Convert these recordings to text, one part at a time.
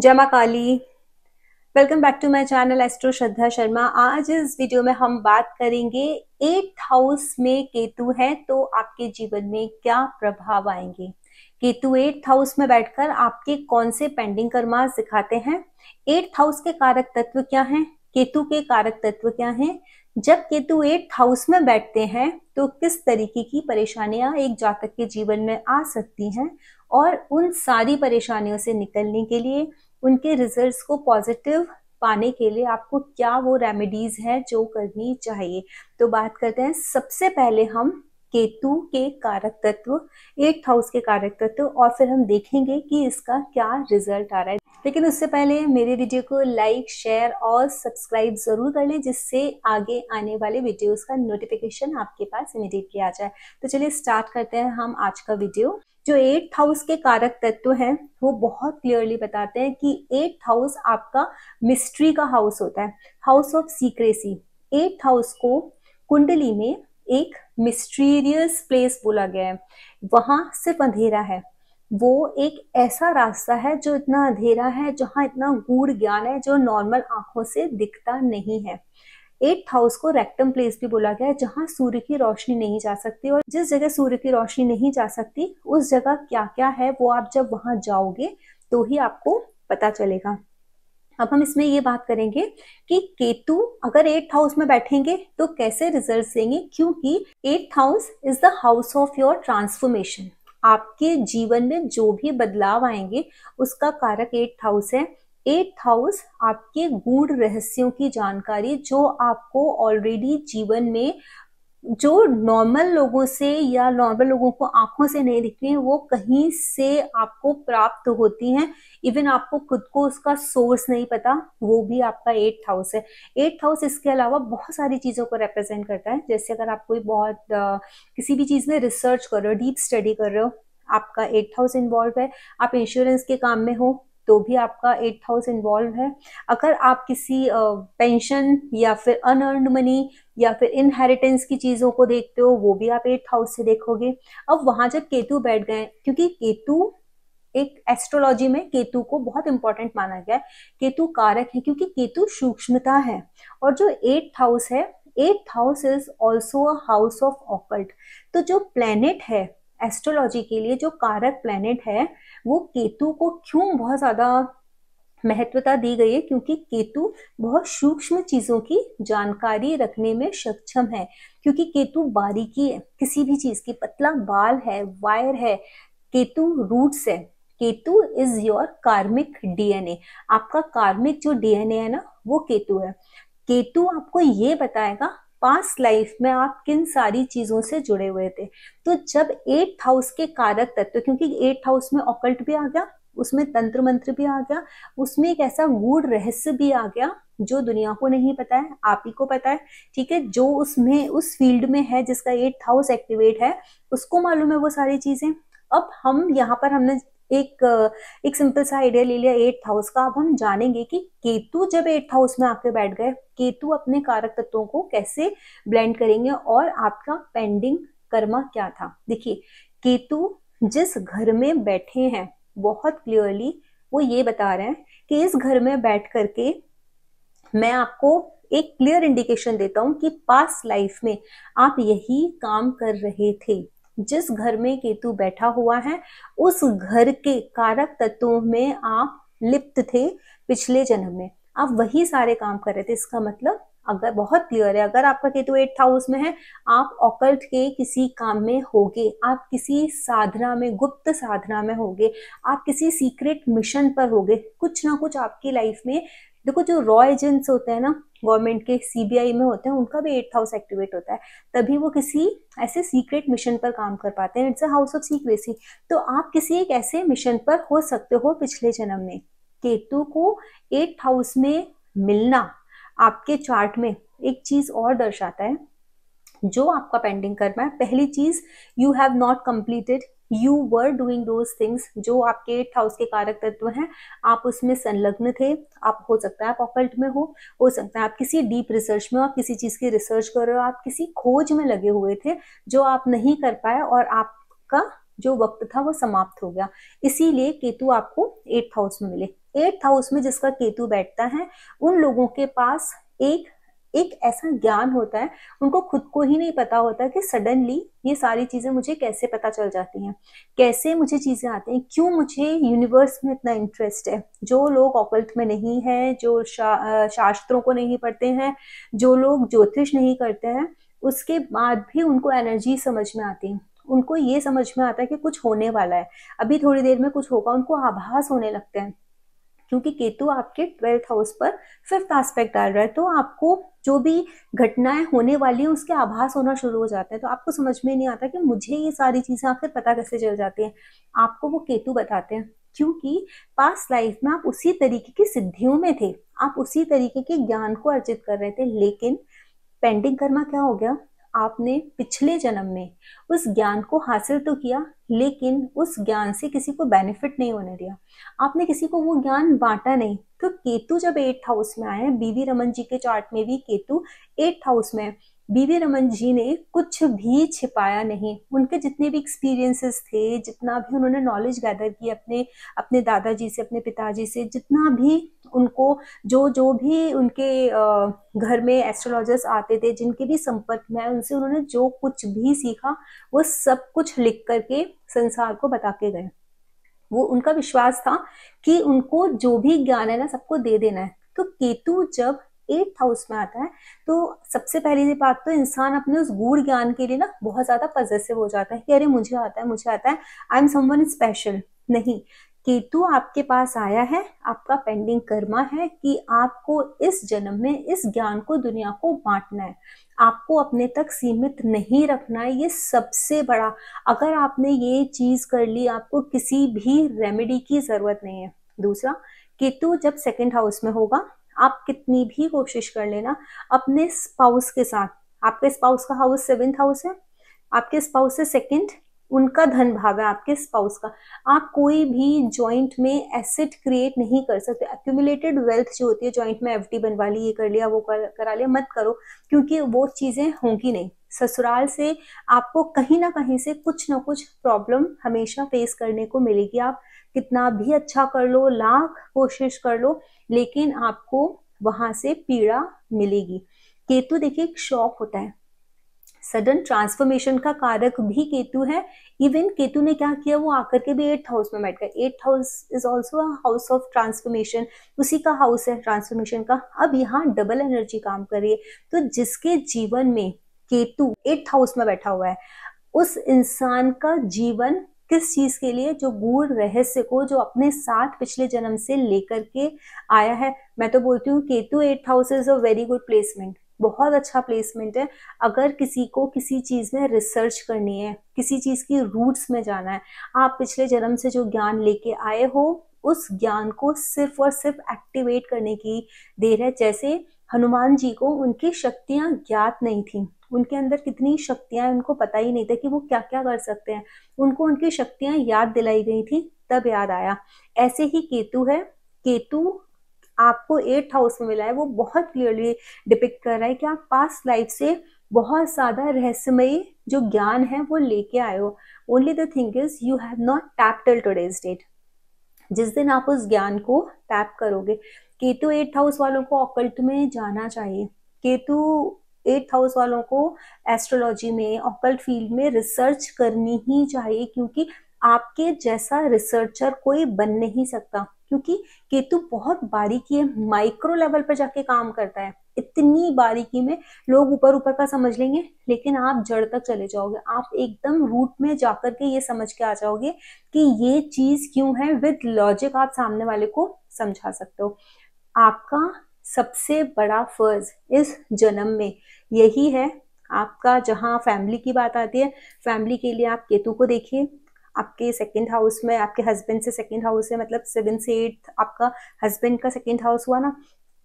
जय माँ Kali welcome back to my channel astro Shraddha Sharma आज इस वीडियो में हम बात करेंगे एट्थ हाउस में केतु है तो आपके जीवन में क्या प्रभाव आएंगे केतु एट्थ हाउस में बैठकर आपके कौन से पेंडिंग कर्मा सिखाते हैं एट्थ हाउस के कारक तत्व क्या हैं केतु के कारक तत्व क्या हैं जब केतु एट हाउस में बैठते हैं तो किस तरीके की परेशानियां एक जातक के जीवन में आ सकती हैं और उन सारी परेशानियों से निकलने के लिए उनके रिजल्ट्स को पॉजिटिव पाने के लिए आपको क्या वो रेमेडीज हैं जो करनी चाहिए तो बात करते हैं सबसे पहले हम केतु के कारक तत्व एट्थ हाउस के कारक तत्व और फिर हम देखेंगे कि इसका क्या रिजल्ट आ रहा है लेकिन उससे पहले मेरे वीडियो को लाइक शेयर और सब्सक्राइब जरूर कर लें जिससे आगे आने वाले वीडियोस का नोटिफिकेशन आपके पास इमिडिएटली आ जाए तो चलिए स्टार्ट करते हैं हम आज का वीडियो जो एट्थ हाउस के कारक तत्व हैं वो बहुत क्लियरली बताते हैं कि एट्थ हाउस आपका मिस्ट्री का हाउस होता है house of secrecy eighth house को कुंडली में एक मिस्ट्रीरियस प्लेस बोला गया है वहां सिर्फ अंधेरा है वो एक ऐसा रास्ता है जो इतना अंधेरा है जहां इतना गूढ़ ज्ञान है जो नॉर्मल आंखों से दिखता नहीं है एट हाउस को रेक्टम प्लेस भी बोला गया है जहां सूर्य की रोशनी नहीं जा सकती और जिस जगह सूर्य की रोशनी नहीं जा सकती उस जगह क्या क्या है वो आप जब वहां जाओगे तो ही आपको पता चलेगा अब हम इसमें ये बात करेंगे कि केतु अगर एट हाउस में बैठेंगे तो कैसे रिजल्ट देंगे क्योंकि eight house is the house of your transformation आपके जीवन में जो भी बदलाव आएंगे उसका कारक एट हाउस है एट्थ हाउस आपके गूढ़ रहस्यों की जानकारी जो आपको ऑलरेडी जीवन में जो नॉर्मल लोगों से या नॉर्मल लोगों को आंखों से नहीं दिखती हैं वो कहीं से आपको प्राप्त होती हैं इवन आपको खुद को उसका सोर्स नहीं पता वो भी आपका एट्थ हाउस है एट्थ हाउस इसके अलावा बहुत सारी चीज़ों को रिप्रेजेंट करता है जैसे अगर आप कोई बहुत आ, किसी भी चीज़ में रिसर्च कर रहे हो डीप स्टडी कर रहे हो आपका एट्थ हाउस इन्वॉल्व है आप इंश्योरेंस के काम में हो तो भी आपका एट हाउस इन्वॉल्व है अगर आप किसी पेंशन या फिर अनअर्नड मनी या फिर इनहेरिटेंस की चीज़ों को देखते हो वो भी आप एट हाउस से देखोगे अब वहां जब केतु बैठ गए क्योंकि केतु एक एस्ट्रोलॉजी में केतु को बहुत इंपॉर्टेंट माना गया है केतु कारक है क्योंकि केतु सूक्ष्मता है और जो एट्थ हाउस है eighth house is also a house of occult तो जो प्लेनेट है एस्ट्रोलॉजी के लिए जो कारक प्लेनेट है वो केतु को क्यों बहुत ज़्यादा महत्वता दी गई है क्योंकि केतु बहुत सूक्ष्म चीजों की जानकारी रखने में सक्षम है क्योंकि केतु बारीकी है किसी भी चीज की पतला बाल है वायर है केतु रूट्स है Ketu is your karmic DNA आपका कार्मिक जो डीएनए है ना वो केतु है केतु आपको ये बताएगा पास्ट लाइफ में आप किन सारी चीज़ों से जुड़े हुए थे तो जब एट्थ हाउस के कारक तत्व क्योंकि एट्थ हाउस में ऑकल्ट भी आ गया उसमें तंत्र मंत्र भी आ गया उसमें एक ऐसा गूढ़ रहस्य भी आ गया जो दुनिया को नहीं पता है आप ही को पता है ठीक है जो उसमें उस फील्ड में है जिसका एट्थ हाउस एक्टिवेट है उसको मालूम है वो सारी चीज़ें अब हम यहाँ पर हमने एक एक सिंपल सा आइडिया ले लिया एट्थ हाउस का अब हम जानेंगे कि केतु जब एट्थ हाउस में आके बैठ गए केतु अपने कारक तत्वों को कैसे ब्लेंड करेंगे और आपका पेंडिंग कर्मा क्या था देखिए केतु जिस घर में बैठे हैं बहुत क्लियरली वो ये बता रहे हैं कि इस घर में बैठ करके मैं आपको एक क्लियर इंडिकेशन देता हूं कि पास लाइफ में आप यही काम कर रहे थे जिस घर में केतु बैठा हुआ है उस घर के कारक तत्वों में आप लिप्त थे पिछले जन्म में आप वही सारे काम कर रहे थे इसका मतलब अगर बहुत क्लियर है अगर आपका केतु एट्थ हाउस में है आप ऑकल्ट के किसी काम में होगे आप किसी साधना में गुप्त साधना में होगे आप किसी सीक्रेट मिशन पर होगे कुछ ना कुछ आपकी लाइफ में देखो जो रॉ एजेंट्स होते हैं ना गवर्नमेंट के सीबीआई में होते हैं उनका भी एट्थ हाउस एक्टिवेट होता है तभी वो किसी ऐसे सीक्रेट मिशन पर काम कर पाते हैं it's a house of secrecy तो आप किसी एक ऐसे मिशन पर हो सकते हो पिछले जन्म में केतु को एट हाउस में मिलना आपके चार्ट में एक चीज और दर्शाता है जो आपका पेंडिंग कर्म है पहली चीज you have not completed you were doing those things जो आपके एट हाउस के कारक तत्व हैं आप उसमें संलग्न थे आप हो सकता है आप ऑकल्ट में हो हो सकता है आप किसी डीप रिसर्च में हो आप किसी चीज़ की रिसर्च कर रहे हो आप किसी खोज में लगे हुए थे जो आप नहीं कर पाए और आपका जो वक्त था वो समाप्त हो गया इसीलिए केतु आपको एट्थ हाउस में मिले एट्थ हाउस में जिसका केतु बैठता है उन लोगों के पास एक एक ऐसा ज्ञान होता है उनको खुद को ही नहीं पता होता कि सडनली ये सारी चीज़ें मुझे कैसे पता चल जाती हैं कैसे मुझे चीज़ें आती हैं क्यों मुझे यूनिवर्स में इतना इंटरेस्ट है जो लोग ऑकल्ट में नहीं है जो शा, शास्त्रों को नहीं पढ़ते हैं जो लोग ज्योतिष नहीं करते हैं उसके बाद भी उनको एनर्जी समझ में आती है उनको ये समझ में आता है कि कुछ होने वाला है अभी थोड़ी देर में कुछ होगा उनको आभास होने लगते हैं क्योंकि केतु आपके ट्वेल्थ हाउस पर फिफ्थ आस्पेक्ट डाल रहा है तो आपको जो भी घटनाएं होने वाली हैं उसके आभास होना शुरू हो जाते हैं तो आपको समझ में नहीं आता कि मुझे ये सारी चीज़ें आखिर पता कैसे चल जाती हैं आपको वो केतु बताते हैं क्योंकि पास्ट लाइफ में आप उसी तरीके की सिद्धियों में थे आप उसी तरीके के ज्ञान को अर्जित कर रहे थे लेकिन पेंडिंग कर्मा क्या हो गया आपने पिछले जन्म में उस ज्ञान को हासिल तो किया लेकिन उस ज्ञान से किसी को बेनिफिट नहीं होने दिया आपने किसी को वो ज्ञान बांटा नहीं तो केतु जब एट्थ हाउस में आए बीवी रमन जी के चार्ट में भी केतु एट्थ हाउस में बीवी रमन जी ने कुछ भी छिपाया नहीं उनके जितने भी एक्सपीरियंसेस थे जितना भी उन्होंने नॉलेज गैदर की अपने अपने दादाजी से अपने पिताजी से जितना भी उनको जो जो भी उनके घर में एस्ट्रोलॉजर्स आते थे जिनके भी संपर्क में उनसे उन्होंने जो कुछ भी सीखा वो सब कुछ लिख करके संसार को बता के गए वो उनका विश्वास था कि उनको जो भी ज्ञान है ना सबको दे देना है तो केतु जब एट्थ हाउस में आता है तो सबसे पहली बात तो इंसान अपने उस गूढ़ ज्ञान के लिए ना बहुत ज्यादा पजेसिव हो जाता है कि अरे मुझे आता है मुझे आता है आई एम समवन स्पेशल नहीं केतु आपके पास आया है आपका पेंडिंग कर्मा है कि आपको इस जन्म में इस ज्ञान को दुनिया को बांटना है आपको अपने तक सीमित नहीं रखना है ये सबसे बड़ा अगर आपने ये चीज कर ली आपको किसी भी रेमेडी की जरूरत नहीं है दूसरा केतु जब सेकंड हाउस में होगा आप कितनी भी कोशिश कर लेना अपने स्पाउस के साथ आपके स्पाउस का हाउस सेवेंथ हाउस है आपके स्पाउस है सेकेंड उनका धन भाव है आपके स्पाउस का आप कोई भी जॉइंट में एसेट क्रिएट नहीं कर सकते एक्यूमुलेटेड वेल्थ जो होती है जॉइंट में एफडी बनवा ली ये कर लिया वो कर, करा लिया मत करो क्योंकि वो चीज़ें होंगी नहीं ससुराल से आपको कहीं ना कहीं से कुछ ना कुछ प्रॉब्लम हमेशा फेस करने को मिलेगी आप कितना भी अच्छा कर लो लाख कोशिश कर लो लेकिन आपको वहां से पीड़ा मिलेगी केतु देखिए एक शॉक होता है सडन ट्रांसफॉर्मेशन का कारक भी केतु है इवन केतु ने क्या किया वो आकर के भी एट्थ हाउस में बैठ गया eighth house is also house of transformation उसी का हाउस है ट्रांसफॉर्मेशन का अब यहाँ डबल एनर्जी काम कर रही है तो जिसके जीवन में केतु एट्थ हाउस में बैठा हुआ है उस इंसान का जीवन किस चीज के लिए जो गूढ़ रहस्य को जो अपने साथ पिछले जन्म से लेकर के आया है मैं तो बोलती हूँ Ketu eighth house is a very good placement बहुत अच्छा प्लेसमेंट है अगर किसी को किसी चीज़ में रिसर्च करनी है किसी चीज़ की रूट्स में जाना है आप पिछले जन्म से जो ज्ञान लेके आए हो उस ज्ञान को सिर्फ और सिर्फ एक्टिवेट करने की देर है जैसे हनुमान जी को उनकी शक्तियां ज्ञात नहीं थी उनके अंदर कितनी शक्तियां हैं उनको पता ही नहीं था कि वो क्या क्या कर सकते हैं उनको उनकी शक्तियां याद दिलाई गई थी तब याद आया ऐसे ही केतु है केतु आपको एट्थ हाउस में मिला है वो बहुत क्लियरली डिपिक्ट कर रहा है कि आप पास्ट लाइफ से बहुत ज़्यादा रहस्यमयी जो ज्ञान है वो लेके आए हो only the thing is you have not tap till date जिस दिन आप उस ज्ञान को टैप करोगे केतु एट हाउस वालों को ऑकल्ट में जाना चाहिए केतु एट हाउस वालों को एस्ट्रोलॉजी में ऑकल्ट फील्ड में रिसर्च करनी ही चाहिए क्योंकि आपके जैसा रिसर्चर कोई बन नहीं सकता क्योंकि केतु बहुत बारीकी है माइक्रो लेवल पर जाके काम करता है इतनी बारीकी में लोग ऊपर ऊपर का समझ लेंगे लेकिन आप जड़ तक चले जाओगे आप एकदम रूट में जाकर के ये समझ के आ जाओगे कि ये चीज क्यों है विद लॉजिक आप सामने वाले को समझा सकते हो आपका सबसे बड़ा फर्ज इस जन्म में यही है आपका जहाँ फैमिली की बात आती है फैमिली के लिए आप केतु को देखिए आपके सेकंड हाउस में आपके हस्बैंड से सेकंड हाउस है मतलब सेवन से एट्थ आपका हस्बैंड का सेकंड हाउस हुआ ना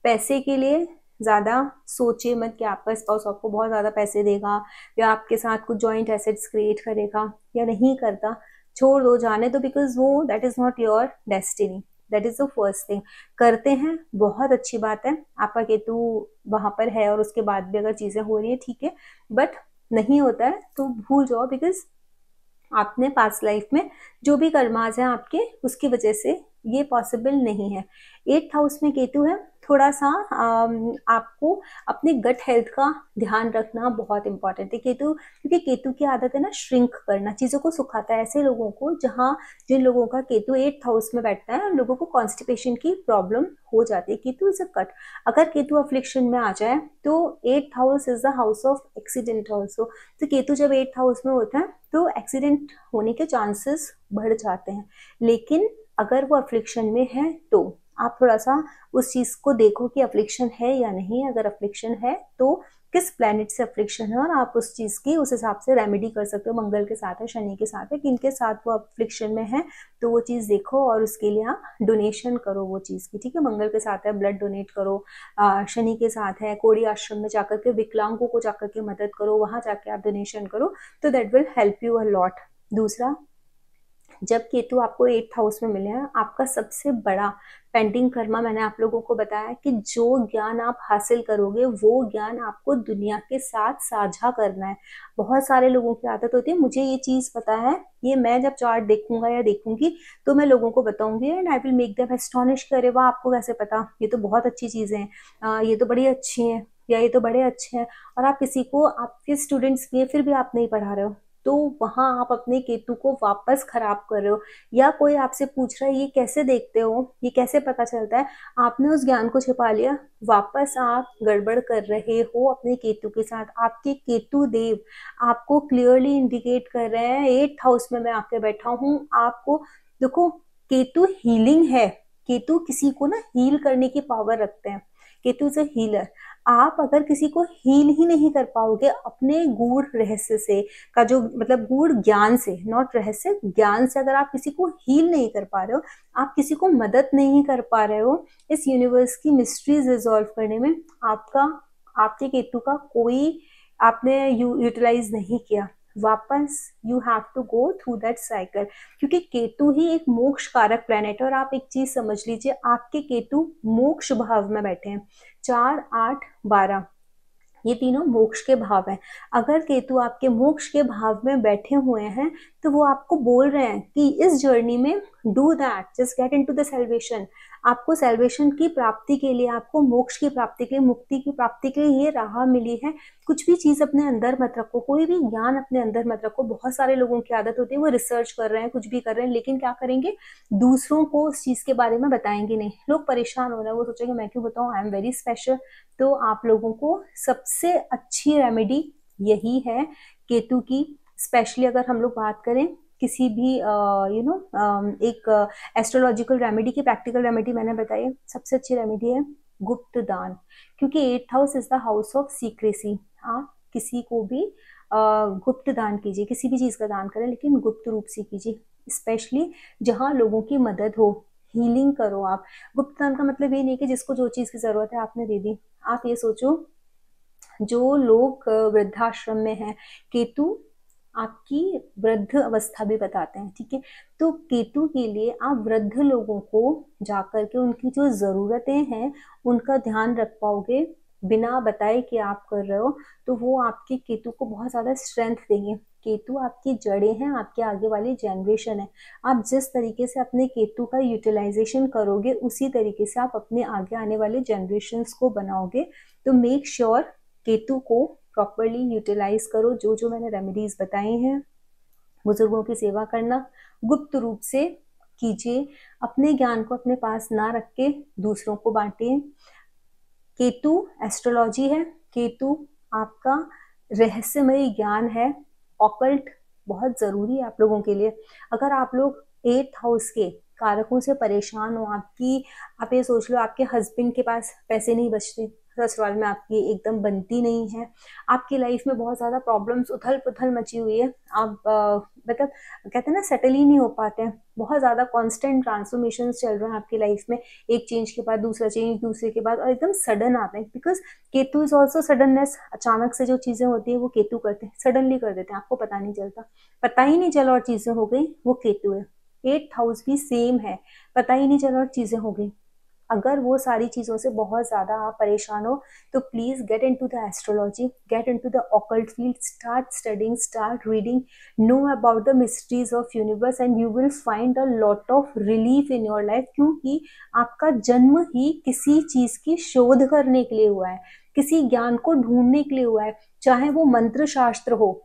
पैसे के लिए ज़्यादा सोचिए मत कि आपका स्पाउस आपको बहुत ज़्यादा पैसे देगा या आपके साथ कुछ जॉइंट एसेट्स क्रिएट करेगा या नहीं करता छोड़ दो जाने दो बिकॉज वो that is not your destiny that is the first thing करते हैं बहुत अच्छी बात है आपका केतु वहां पर है और उसके बाद भी अगर चीजें हो रही है ठीक है बट नहीं होता है तो भूल जाओ बिकॉज आपने पास्ट लाइफ में जो भी कर्माज हैं आपके उसकी वजह से ये पॉसिबल नहीं है एट्थ हाउस में केतु है थोड़ा सा आपको अपने गट हेल्थ का ध्यान रखना बहुत इंपॉर्टेंट है केतु क्योंकि केतु की आदत है ना श्रिंक करना चीज़ों को सुखाता है ऐसे लोगों को जहाँ जिन लोगों का केतु एट्थ हाउस में बैठता है उन लोगों को कॉन्स्टिपेशन की प्रॉब्लम हो जाती है केतु इज अ कट अगर केतु अफ्लिक्शन में आ जाए तो eighth house is the house of accident also तो केतु जब एट्थ हाउस में होता है तो एक्सीडेंट होने के चांसेस बढ़ जाते हैं लेकिन अगर वो अफ्लिक्शन में है तो आप थोड़ा सा उस चीज़ को देखो कि अफ्लिक्शन है या नहीं अगर अफ्लिक्शन है तो किस प्लानट से अफ्लिक्शन है और आप उस चीज़ की उस हिसाब से रेमेडी कर सकते हो मंगल के साथ है शनि के साथ है किन के साथ वो अफ्लिक्शन में है तो वो चीज़ देखो और उसके लिए आप डोनेशन करो वो चीज़ की ठीक है मंगल के साथ है ब्लड डोनेट करो शनि के साथ है कोड़ी आश्रम में जाकर के विकलांगों को जाकर के मदद करो वहाँ जाके आप डोनेशन करो तो that will help you a lot दूसरा जब केतु आपको एट्थ हाउस में मिले हैं आपका सबसे बड़ा पेंडिंग कर्मा मैंने आप लोगों को बताया कि जो ज्ञान आप हासिल करोगे वो ज्ञान आपको दुनिया के साथ साझा करना है बहुत सारे लोगों की आदत होती है मुझे ये चीज़ पता है ये मैं जब चार्ट देखूंगा या देखूंगी तो मैं लोगों को बताऊंगी and I will make them astonish करे वाह आपको कैसे पता ये तो बहुत अच्छी चीज़ें हैं ये तो बड़ी अच्छी हैं या ये तो बड़े अच्छे हैं और आप किसी को आपके स्टूडेंट्स के फिर भी आप नहीं पढ़ा रहे हो तो वहाँ आप अपने केतु को वापस खराब कर रहे हो या कोई आपसे पूछ रहा है ये कैसे देखते हो ये कैसे पता चलता है आपने उस ज्ञान को छिपा लिया वापस आप गड़बड़ कर रहे हो अपने केतु के साथ आपके केतु देव आपको क्लियरली इंडिकेट कर रहे हैं एट्थ हाउस में मैं आके बैठा हूँ आपको देखो केतु हीलिंग है केतु किसी को ना हील करने की पावर रखते हैं केतु इज अ हीलर आप अगर किसी को हील ही नहीं कर पाओगे अपने गूढ़ रहस्य से का जो मतलब गूढ़ ज्ञान से नॉट रहस्य ज्ञान से अगर आप किसी को हील नहीं कर पा रहे हो आप किसी को मदद नहीं कर पा रहे हो इस यूनिवर्स की मिस्ट्रीज रिजॉल्व करने में आपका आपके केतु का कोई आपने यूटिलाइज नहीं किया वापस you have to go through that cycle क्योंकि केतु ही एक मोक्ष कारक प्लेनेट है और आप एक चीज समझ लीजिए आपके केतु मोक्ष भाव में बैठे हैं चार आठ बारह ये तीनों मोक्ष के भाव हैं अगर केतु आपके मोक्ष के भाव में बैठे हुए हैं तो वो आपको बोल रहे हैं कि इस जर्नी में do that just get into the salvation आपको सेल्वेशन की प्राप्ति के लिए आपको मोक्ष की प्राप्ति के लिए मुक्ति की प्राप्ति के लिए ये राह मिली है कुछ भी चीज़ अपने अंदर मत रखो कोई भी ज्ञान अपने अंदर मत रखो बहुत सारे लोगों की आदत होती है वो रिसर्च कर रहे हैं कुछ भी कर रहे हैं लेकिन क्या करेंगे दूसरों को उस चीज़ के बारे में बताएंगे नहीं लोग परेशान हो रहे हैं वो सोचेंगे मैं क्यों बताऊँ आई एम वेरी स्पेशल तो आप लोगों को सबसे अच्छी रेमेडी यही है केतु की स्पेशली अगर हम लोग बात करें किसी भी यू नो एक एस्ट्रोलॉजिकल रेमेडी की प्रैक्टिकल रेमेडी मैंने बताई सबसे अच्छी रेमेडी है गुप्त दान क्योंकि eighth house is the house of secrecy आप किसी को भी गुप्त दान कीजिए किसी भी चीज़ का दान करें लेकिन गुप्त रूप से कीजिए स्पेशली जहाँ लोगों की मदद हो हीलिंग करो आप गुप्त दान का मतलब ये नहीं कि जिसको जो चीज़ की ज़रूरत है आपने दे दी आप ये सोचो जो लोग वृद्धाश्रम में हैं केतु आपकी वृद्ध अवस्था भी बताते हैं ठीक है तो केतु के लिए आप वृद्ध लोगों को जाकर के उनकी जो ज़रूरतें हैं उनका ध्यान रख पाओगे बिना बताए कि आप कर रहे हो तो वो आपके केतु को बहुत ज़्यादा स्ट्रेंथ देंगे केतु आपकी जड़ें हैं आपके आगे वाली जनरेशन है आप जिस तरीके से अपने केतु का यूटिलाइजेशन करोगे उसी तरीके से आप अपने आगे आने वाले जनरेशन को बनाओगे तो मेक श्योर sure केतु को प्रॉपरली यूटिलाइज करो जो जो मैंने रेमेडीज़ बताई हैं बुज़ुर्गों की सेवा करना गुप्त रूप से कीजिए अपने ज्ञान को अपने पास ना रख के दूसरों को बांटिए केतु एस्ट्रोलॉजी है केतु आपका रहस्यमय ज्ञान है ऑकल्ट बहुत ज़रूरी है आप लोगों के लिए अगर आप लोग एट्थ हाउस के कारकों से परेशान हो आपकी आप ये सोच लो आपके हस्बैंड के पास पैसे नहीं बचते ससुराल में आपकी एकदम बनती नहीं है आपकी लाइफ में बहुत ज़्यादा प्रॉब्लम्स उथल पुथल मची हुई है आप मतलब कहते हैं ना सेटल ही नहीं हो पाते हैं बहुत ज़्यादा कांस्टेंट ट्रांसफॉर्मेशन चल रहे हैं आपकी लाइफ में एक चेंज के बाद दूसरा चेंज दूसरे के बाद और एकदम सडन आते हैं because Ketu is also suddenness अचानक से जो चीज़ें होती है वो केतु करते हैं सडनली कर देते हैं आपको पता नहीं चलता पता ही नहीं चला और चीज़ें हो गई वो केतु है एट हाउस भी सेम है पता ही नहीं चला और चीज़ें हो गई अगर वो सारी चीज़ों से बहुत ज़्यादा आप परेशान हो तो please get into the astrology get into the occult field start studying start reading know about the mysteries of universe and you will find a lot of relief in your life क्योंकि आपका जन्म ही किसी चीज़ की शोध करने के लिए हुआ है किसी ज्ञान को ढूंढने के लिए हुआ है चाहे वो मंत्र शास्त्र हो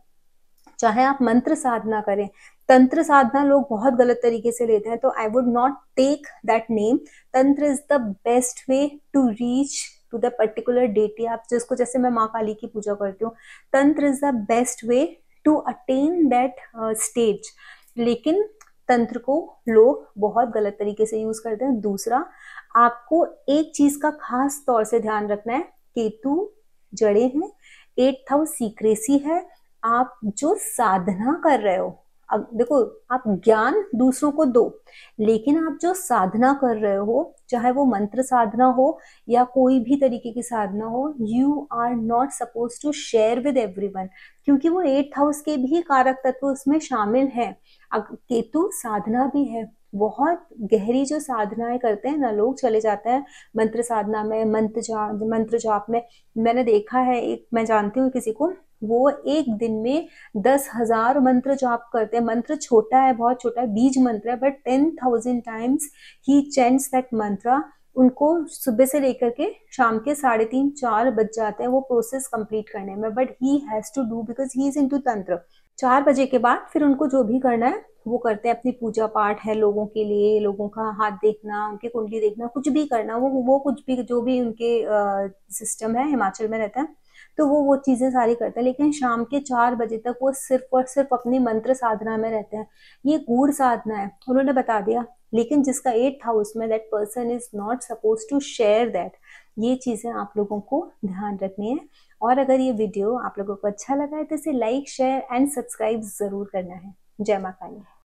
चाहे आप मंत्र साधना करें तंत्र साधना लोग बहुत गलत तरीके से लेते हैं तो I would not take that name tantra is the best way to reach to the particular deity आप जिसको जैसे मैं माँ काली की पूजा करती हूँ tantra is the best way to attain that stage लेकिन तंत्र को लोग बहुत गलत तरीके से यूज करते हैं दूसरा आपको एक चीज का खास तौर से ध्यान रखना है केतु जड़े हैं एट हाउस सीक्रेसी है आप जो साधना कर रहे हो अब देखो आप ज्ञान दूसरों को दो लेकिन आप जो साधना कर रहे हो चाहे वो मंत्र साधना हो या कोई भी तरीके की साधना हो you are not suppose to share with everyone क्योंकि वो एट्थ हाउस के भी कारक तत्व उसमें शामिल है केतु साधना भी है बहुत गहरी जो साधनाएं करते हैं ना लोग चले जाते हैं मंत्र साधना में मंत्र जाप मंत्र जाप में मैंने देखा है एक मैं जानती हूँ किसी को वो एक दिन में दस हजार मंत्र जाप करते हैं मंत्र छोटा है बहुत छोटा है बीज मंत्र है but ten thousand times he change that mantra उनको सुबह से लेकर के शाम के साढ़े तीन चार बज जाते हैं वो प्रोसेस कंप्लीट करने में but he has to do because he is into tantra चार बजे के बाद फिर उनको जो भी करना है वो करते हैं अपनी पूजा पाठ है लोगों के लिए लोगों का हाथ देखना उनकी कुंडली देखना कुछ भी करना वो वो कुछ भी जो भी उनके आ, सिस्टम है हिमाचल में रहता है तो वो वो चीज़ें सारी करते हैं लेकिन शाम के चार बजे तक वो सिर्फ और सिर्फ अपनी मंत्र साधना में रहते हैं ये गूढ़ साधना है उन्होंने बता दिया लेकिन जिसका एट हाउस में that person is not suppose to share that ये चीज़ें आप लोगों को ध्यान रखनी है और अगर ये वीडियो आप लोगों को अच्छा लगा है तो इसे लाइक शेयर एंड सब्सक्राइब ज़रूर करना है जय माता काली